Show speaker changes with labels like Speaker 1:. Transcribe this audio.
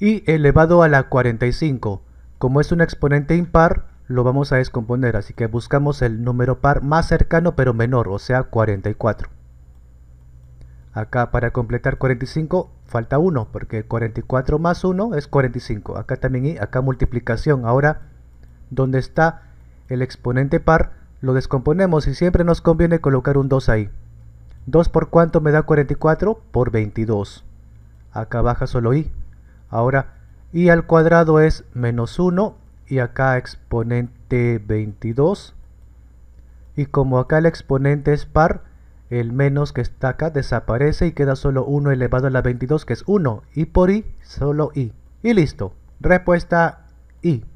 Speaker 1: y elevado a la 45. Como es un exponente impar, lo vamos a descomponer, así que buscamos el número par más cercano pero menor, o sea 44. Acá para completar 45 falta 1, porque 44 más 1 es 45. Acá también y acá multiplicación. Ahora, donde está el exponente par, lo descomponemos y siempre nos conviene colocar un 2 ahí. 2 por cuánto me da 44? Por 22. Acá baja solo y Ahora, y al cuadrado es menos 1 y acá exponente 22. Y como acá el exponente es par, el menos que está acá desaparece y queda solo 1 elevado a la 22 que es 1. Y por i, solo i. Y listo. Respuesta i.